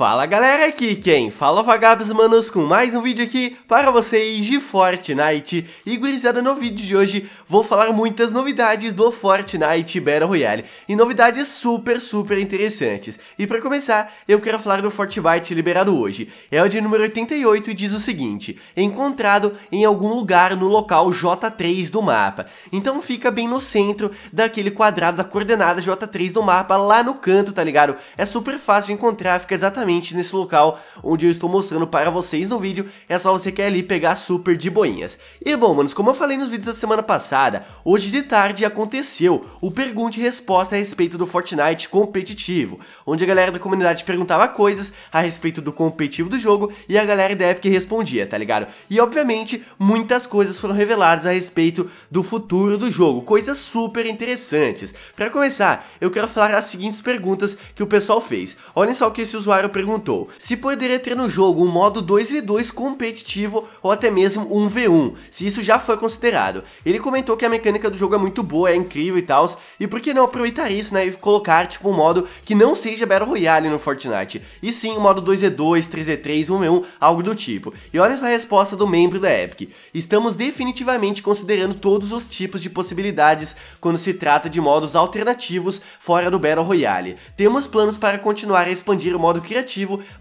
Fala galera, aqui quem? Fala é vagabos manos com mais um vídeo aqui para vocês de Fortnite E gurizada, no vídeo de hoje vou falar muitas novidades do Fortnite Battle Royale E novidades super, super interessantes E para começar, eu quero falar do Fortnite liberado hoje É o de número 88 e diz o seguinte Encontrado em algum lugar no local J3 do mapa Então fica bem no centro daquele quadrado da coordenada J3 do mapa lá no canto, tá ligado? É super fácil de encontrar, fica exatamente exatamente nesse local onde eu estou mostrando para vocês no vídeo, é só você quer é ali pegar super de boinhas. E bom, manos, como eu falei nos vídeos da semana passada, hoje de tarde aconteceu o pergunta e resposta a respeito do Fortnite competitivo, onde a galera da comunidade perguntava coisas a respeito do competitivo do jogo e a galera da Epic respondia, tá ligado? E obviamente, muitas coisas foram reveladas a respeito do futuro do jogo, coisas super interessantes. Para começar, eu quero falar as seguintes perguntas que o pessoal fez. Olhem só o que esse usuário perguntou se poderia ter no jogo um modo 2v2 competitivo ou até mesmo 1v1, se isso já foi considerado. Ele comentou que a mecânica do jogo é muito boa, é incrível e tal, e por que não aproveitar isso, né, e colocar tipo um modo que não seja Battle Royale no Fortnite, e sim um modo 2v2, 3v3, 1v1, algo do tipo. E olha essa resposta do membro da Epic. Estamos definitivamente considerando todos os tipos de possibilidades quando se trata de modos alternativos fora do Battle Royale. Temos planos para continuar a expandir o modo criativo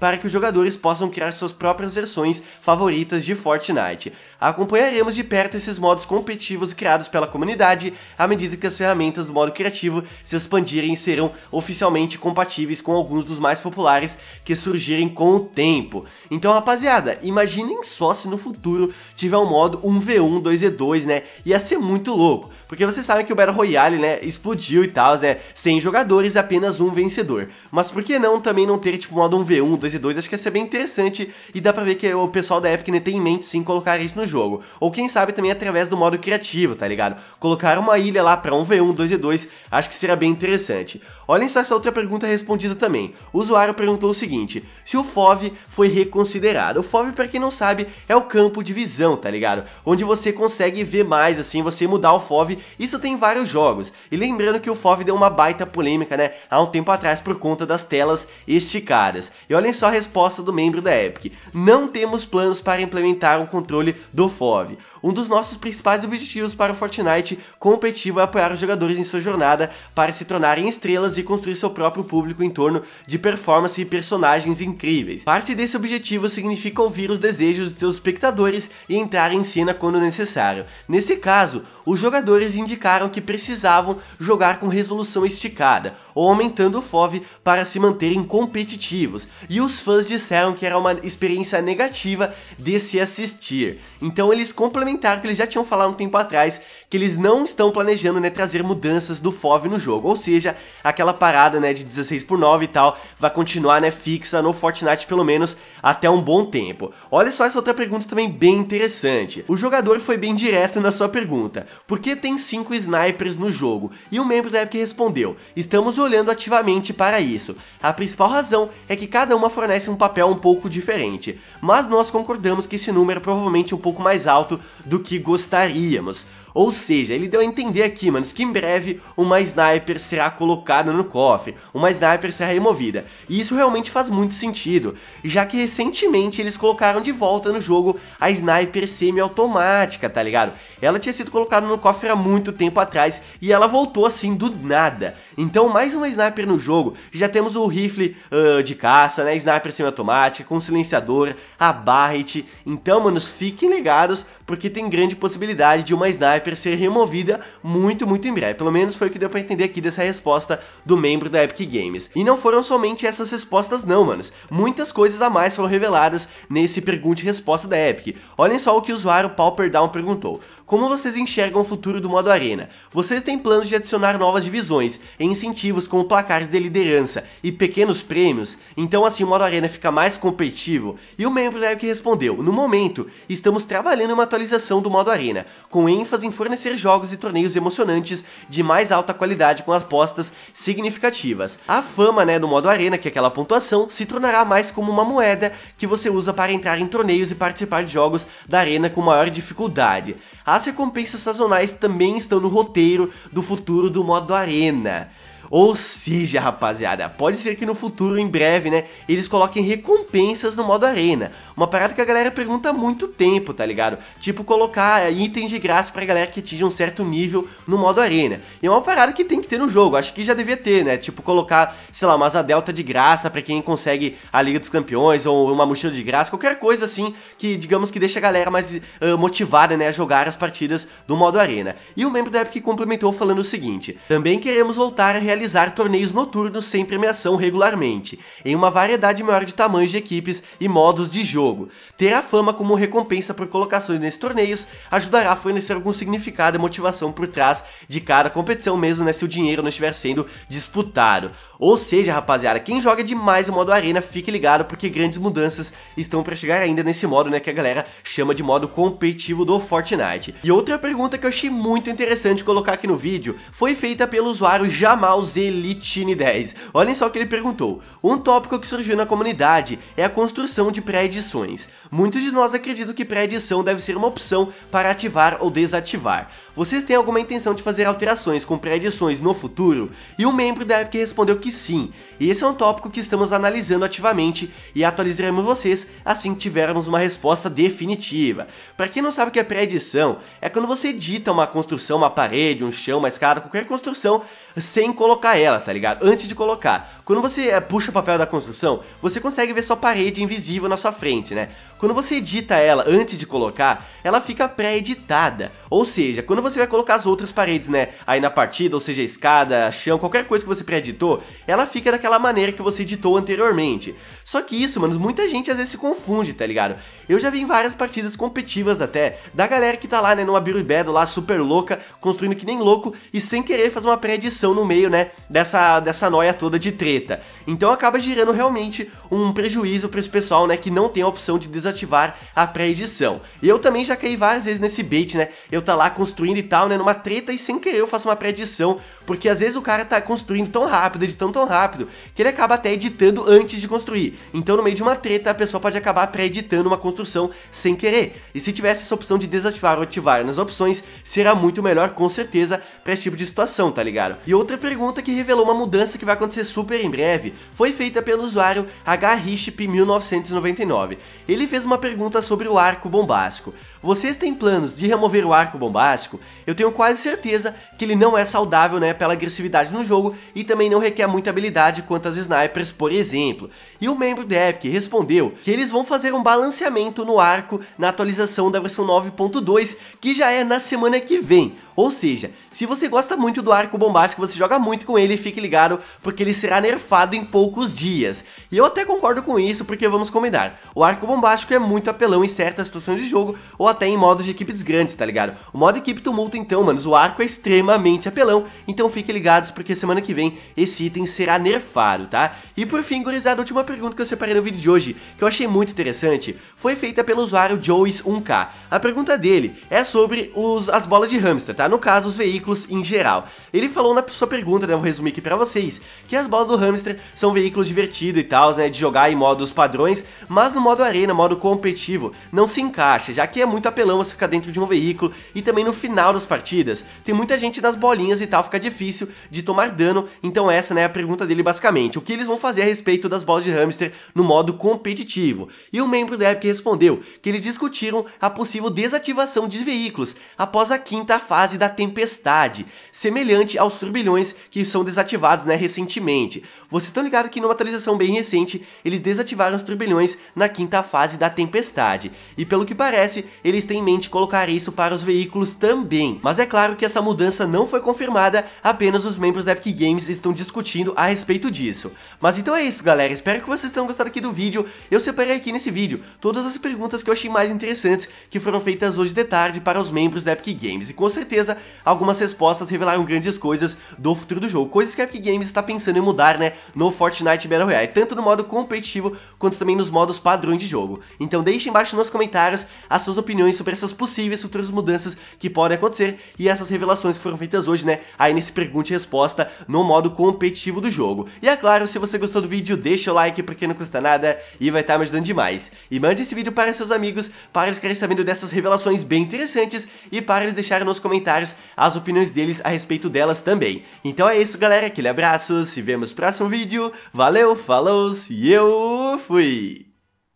para que os jogadores possam criar suas próprias versões favoritas de Fortnite. Acompanharemos de perto esses modos competitivos criados pela comunidade à medida que as ferramentas do modo criativo se expandirem e serão oficialmente compatíveis com alguns dos mais populares que surgirem com o tempo. Então, rapaziada, imaginem só se no futuro tiver um modo 1v1, 2v2, né? Ia ser muito louco, porque vocês sabem que o Battle Royale, né, explodiu e tal, né? Sem jogadores, e apenas um vencedor. Mas por que não também não ter, tipo, modo 1v1, 2v2? Acho que ia ser bem interessante e dá pra ver que o pessoal da Epic né, tem em mente sim colocar isso no jogo. Ou quem sabe também através do modo criativo, tá ligado? Colocar uma ilha lá pra 1v1, 2v2, acho que será bem interessante. Olhem só essa outra pergunta respondida também. O usuário perguntou o seguinte, se o FOV foi reconsiderado. O FOV, pra quem não sabe, é o campo de visão, tá ligado? Onde você consegue ver mais, assim, você mudar o FOV. Isso tem vários jogos. E lembrando que o FOV deu uma baita polêmica, né? Há um tempo atrás por conta das telas esticadas. E olhem só a resposta do membro da Epic. Não temos planos para implementar um controle do FOV. Um dos nossos principais objetivos para o Fortnite competitivo é apoiar os jogadores em sua jornada para se tornarem estrelas e construir seu próprio público em torno de performance e personagens incríveis. Parte desse objetivo significa ouvir os desejos de seus espectadores e entrar em cena quando necessário. Nesse caso, os jogadores indicaram que precisavam jogar com resolução esticada ou aumentando o FOV para se manterem competitivos, e os fãs disseram que era uma experiência negativa de se assistir. Então eles complementaram comentário que eles já tinham falado um tempo atrás, que eles não estão planejando, né, trazer mudanças do FOV no jogo. Ou seja, aquela parada, né, de 16 por 9 e tal, vai continuar, né, fixa no Fortnite pelo menos até um bom tempo. Olha só essa outra pergunta também bem interessante. O jogador foi bem direto na sua pergunta. Por que tem 5 snipers no jogo? E um membro da Epic respondeu, estamos olhando ativamente para isso. A principal razão é que cada uma fornece um papel um pouco diferente, mas nós concordamos que esse número é provavelmente um pouco mais alto do que gostaríamos. Ou seja, ele deu a entender aqui, mano, que em breve uma sniper será colocada no cofre, uma sniper será removida. E isso realmente faz muito sentido, já que recentemente eles colocaram de volta no jogo a sniper semi-automática, tá ligado? Ela tinha sido colocada no cofre há muito tempo atrás e ela voltou assim do nada. Então, mais uma sniper no jogo, já temos o rifle uh, de caça, né, sniper semi-automática, com silenciador, a Barret. Então, manos, fiquem ligados, porque tem grande possibilidade de uma sniper ser removida muito, muito em breve. Pelo menos foi o que deu pra entender aqui dessa resposta do membro da Epic Games. E não foram somente essas respostas não, manos. Muitas coisas a mais foram reveladas nesse pergunta e resposta da Epic. Olhem só o que o usuário Pauper Down perguntou. Como vocês enxergam o futuro do modo Arena? Vocês têm planos de adicionar novas divisões, e incentivos como placares de liderança e pequenos prêmios? Então assim o modo Arena fica mais competitivo? E o membro da é que respondeu, no momento, estamos trabalhando em uma atualização do modo Arena, com ênfase em fornecer jogos e torneios emocionantes de mais alta qualidade com apostas significativas. A fama né, do modo Arena, que é aquela pontuação, se tornará mais como uma moeda que você usa para entrar em torneios e participar de jogos da Arena com maior dificuldade. A as recompensas sazonais também estão no roteiro do futuro do modo Arena. Ou seja, rapaziada, pode ser que no futuro, em breve, né, eles coloquem recompensas no modo arena. Uma parada que a galera pergunta há muito tempo, tá ligado? Tipo, colocar eh, itens de graça pra galera que atinge um certo nível no modo arena. E é uma parada que tem que ter no jogo, acho que já devia ter, né? Tipo, colocar, sei lá, uma asa delta de graça pra quem consegue a Liga dos Campeões ou uma mochila de graça, qualquer coisa assim que, digamos, que deixa a galera mais uh, motivada, né, a jogar as partidas do modo arena. E o membro da Epic complementou falando o seguinte, também queremos voltar a realizar realizar torneios noturnos sem premiação regularmente, em uma variedade maior de tamanhos de equipes e modos de jogo. Ter a fama como recompensa por colocações nesses torneios ajudará a fornecer algum significado e motivação por trás de cada competição, mesmo né, se o dinheiro não estiver sendo disputado. Ou seja, rapaziada, quem joga demais o modo arena, fique ligado porque grandes mudanças estão para chegar ainda nesse modo, né, que a galera chama de modo competitivo do Fortnite. E outra pergunta que eu achei muito interessante colocar aqui no vídeo foi feita pelo usuário Jamal Zelitine10. Olhem só o que ele perguntou. Um tópico que surgiu na comunidade é a construção de pré-edições. Muitos de nós acreditam que pré-edição deve ser uma opção para ativar ou desativar. Vocês têm alguma intenção de fazer alterações com pré-edições no futuro? E um membro da época respondeu que que sim. E esse é um tópico que estamos analisando ativamente e atualizaremos vocês assim que tivermos uma resposta definitiva. Para quem não sabe o que é pré-edição, é quando você edita uma construção, uma parede, um chão, uma escada, qualquer construção, sem colocar ela, tá ligado? Antes de colocar. Quando você eh, puxa o papel da construção, você consegue ver sua parede invisível na sua frente, né? Quando você edita ela antes de colocar, ela fica pré-editada. Ou seja, quando você vai colocar as outras paredes, né, aí na partida, ou seja, escada, chão, qualquer coisa que você pré-editou, ela fica daquela maneira que você editou anteriormente. Só que isso, mano, muita gente às vezes se confunde, tá ligado? Eu já vi em várias partidas competitivas até, da galera que tá lá, né, numa Birubado lá, super louca, construindo que nem louco, e sem querer fazer uma pré-edição no meio, né, dessa, dessa noia toda de treta. Então acaba gerando realmente um prejuízo para esse pessoal, né, que não tem a opção de desativar a pré-edição. Eu também já caí várias vezes nesse bait, né, eu tá lá construindo e tal, né, numa treta e sem querer eu faço uma pré-edição, porque às vezes o cara tá construindo tão rápido, editando tão tão rápido que ele acaba até editando antes de construir. Então, no meio de uma treta, a pessoa pode acabar pré-editando uma construção sem querer. E se tivesse essa opção de desativar ou ativar nas opções, será muito melhor com certeza para esse tipo de situação, tá ligado? E outra pergunta que revelou uma mudança que vai acontecer super em breve foi feita pelo usuário hrishp1999. Ele fez uma pergunta sobre o arco bombástico vocês têm planos de remover o arco bombástico, eu tenho quase certeza que ele não é saudável né, pela agressividade no jogo e também não requer muita habilidade quanto as snipers, por exemplo. E o membro da Epic respondeu que eles vão fazer um balanceamento no arco na atualização da versão 9.2, que já é na semana que vem. Ou seja, se você gosta muito do arco bombástico, você joga muito com ele, fique ligado, porque ele será nerfado em poucos dias. E eu até concordo com isso, porque vamos combinar, o arco bombástico é muito apelão em certas situações de jogo, ou até em modos de equipes grandes, tá ligado? O modo equipe tumulto então, mano, o arco é extremamente apelão, então fique ligados, porque semana que vem esse item será nerfado, tá? E por fim, gurizada, a última pergunta que eu separei no vídeo de hoje, que eu achei muito interessante, foi feita pelo usuário joes 1 k A pergunta dele é sobre os, as bolas de hamster, tá? No caso, os veículos em geral. Ele falou na sua pergunta, né, vou resumir aqui pra vocês, que as bolas do hamster são veículos divertidos e tal, né, de jogar em modos padrões, mas no modo arena, modo competitivo, não se encaixa, já que é muito apelão você ficar dentro de um veículo e também no final das partidas, tem muita gente nas bolinhas e tal, fica difícil de tomar dano, então essa né, é a pergunta dele basicamente, o que eles vão fazer a respeito das bolas de hamster no modo competitivo? E o membro da Epic respondeu que eles discutiram a possível desativação de veículos após a quinta fase fase da tempestade, semelhante aos turbilhões que são desativados né, recentemente. Vocês estão ligados que numa atualização bem recente, eles desativaram os turbilhões na quinta fase da tempestade, e pelo que parece, eles têm em mente colocar isso para os veículos também. Mas é claro que essa mudança não foi confirmada, apenas os membros da Epic Games estão discutindo a respeito disso. Mas então é isso galera, espero que vocês tenham gostado aqui do vídeo, eu separei aqui nesse vídeo todas as perguntas que eu achei mais interessantes que foram feitas hoje de tarde para os membros da Epic Games, e com certeza certeza algumas respostas revelaram grandes coisas do futuro do jogo, coisas que a Epic Games está pensando em mudar, né, no Fortnite Battle Royale, tanto no modo competitivo quanto também nos modos padrões de jogo. Então deixe embaixo nos comentários as suas opiniões sobre essas possíveis futuras mudanças que podem acontecer e essas revelações que foram feitas hoje, né, aí nesse pergunta e resposta no modo competitivo do jogo. E é claro, se você gostou do vídeo, deixa o like porque não custa nada e vai estar tá me ajudando demais. E mande esse vídeo para seus amigos para eles querem sabendo dessas revelações bem interessantes e para eles deixarem nos comentários comentários as opiniões deles a respeito delas também. Então é isso, galera. Aquele abraço, se vemos no próximo vídeo. Valeu, falou e eu fui!